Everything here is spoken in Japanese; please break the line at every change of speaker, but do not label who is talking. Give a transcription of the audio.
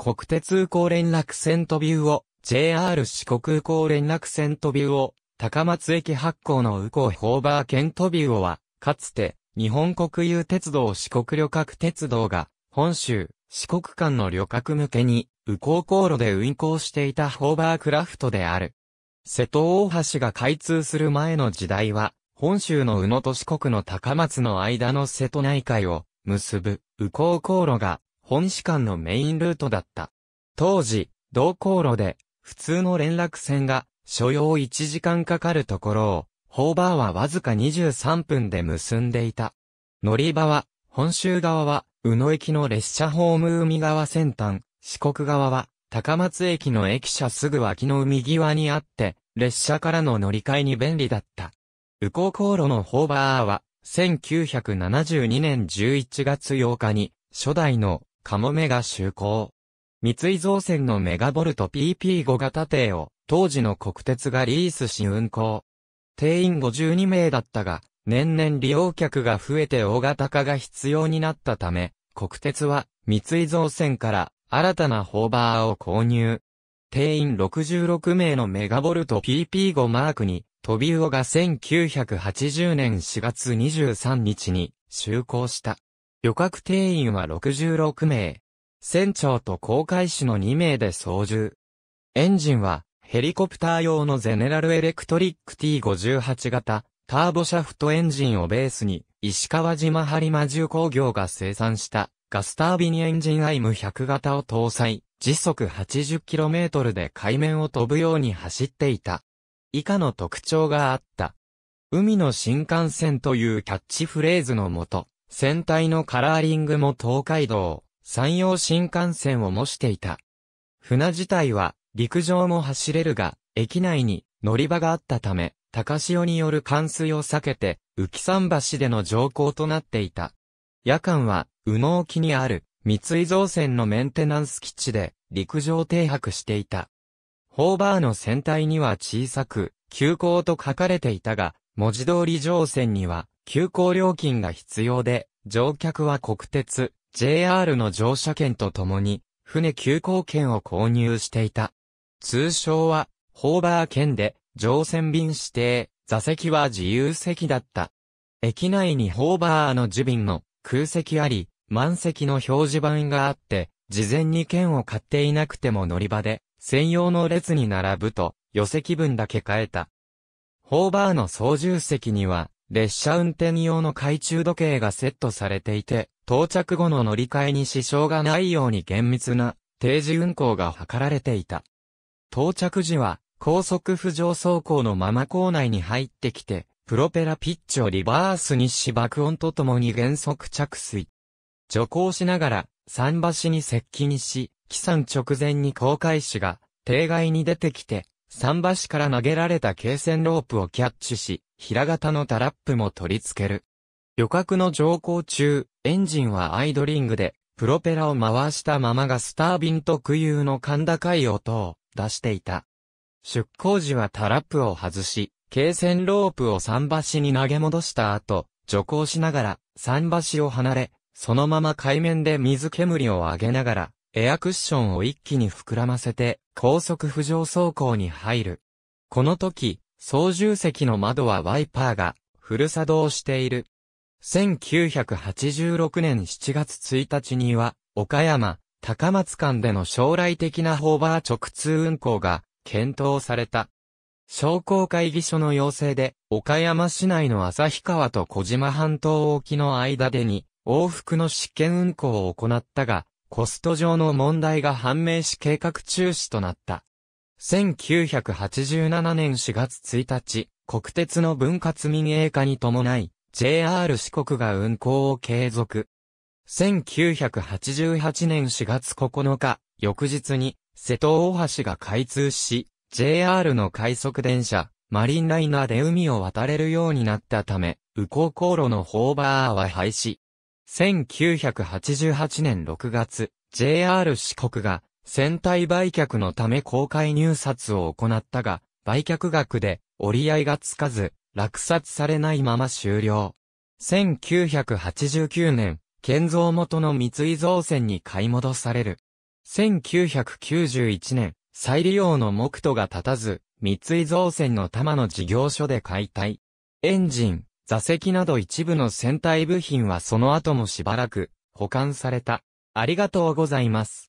国鉄空港連絡船とビューを、JR 四国空港連絡船とビューを、高松駅発行の右港ホーバー県とビューをは、かつて、日本国有鉄道四国旅客鉄道が、本州、四国間の旅客向けに、右港航路で運行していたホーバークラフトである。瀬戸大橋が開通する前の時代は、本州の宇野と四国の高松の間の瀬戸内海を結ぶ右港航路が本市間のメインルートだった。当時、同航路で、普通の連絡船が、所要1時間かかるところを、ホーバーはわずか23分で結んでいた。乗り場は、本州側は、宇野駅の列車ホーム海側先端、四国側は、高松駅の駅舎すぐ脇の海際にあって、列車からの乗り換えに便利だった。宇高航路のホーバーは、1972年11月8日に、初代のカモメが就航。三井造船のメガボルト PP5 型艇を、当時の国鉄がリースし運航。定員52名だったが、年々利用客が増えて大型化が必要になったため、国鉄は三井造船から新たなホーバーを購入。定員66名のメガボルト PP5 マークに、飛び魚が1980年4月23日に就航した。旅客定員は66名。船長と航海士の2名で操縦。エンジンは、ヘリコプター用のゼネラルエレクトリック T58 型、ターボシャフトエンジンをベースに、石川島播磨重工業が生産した、ガスタービニエンジン IM100 型を搭載、時速 80km で海面を飛ぶように走っていた。以下の特徴があった。海の新幹線というキャッチフレーズのもと、船体のカラーリングも東海道、山陽新幹線を模していた。船自体は陸上も走れるが、駅内に乗り場があったため、高潮による冠水を避けて、浮桟橋での乗降となっていた。夜間は、宇野沖にある、三井造船のメンテナンス基地で、陸上停泊していた。ホーバーの船体には小さく、急行と書かれていたが、文字通り乗船には、急行料金が必要で、乗客は国鉄、JR の乗車券とともに、船急行券を購入していた。通称は、ホーバー券で、乗船便指定、座席は自由席だった。駅内にホーバーの受便の空席あり、満席の表示板があって、事前に券を買っていなくても乗り場で、専用の列に並ぶと、予席分だけ変えた。ホーバーの操縦席には、列車運転用の懐中時計がセットされていて、到着後の乗り換えに支障がないように厳密な定時運行が図られていた。到着時は高速浮上走行のまま校内に入ってきて、プロペラピッチをリバースにし爆音とともに原則着水。徐行しながら、桟橋に接近し、帰山直前に航海士が、定外に出てきて、桟橋から投げられた軽線ロープをキャッチし、平型のタラップも取り付ける。旅客の乗降中、エンジンはアイドリングで、プロペラを回したままがスタービン特有の甲高い音を出していた。出航時はタラップを外し、軽線ロープを桟橋に投げ戻した後、徐行しながら桟橋を離れ、そのまま海面で水煙を上げながら、エアクッションを一気に膨らませて、高速浮上走行に入る。この時、操縦席の窓はワイパーがフル作動している。1986年7月1日には、岡山、高松間での将来的なホーバー直通運行が検討された。商工会議所の要請で、岡山市内の旭川と小島半島沖の間でに、往復の試験運行を行ったが、コスト上の問題が判明し計画中止となった。1987年4月1日、国鉄の分割民営化に伴い、JR 四国が運行を継続。1988年4月9日、翌日に、瀬戸大橋が開通し、JR の快速電車、マリンライナーで海を渡れるようになったため、右航航路のホーバーは廃止。1988年6月、JR 四国が船体売却のため公開入札を行ったが、売却額で折り合いがつかず、落札されないまま終了。1989年、建造元の三井造船に買い戻される。1991年、再利用の目途が立たず、三井造船の玉の事業所で解体。エンジン、座席など一部の船体部品はその後もしばらく保管された。ありがとうございます。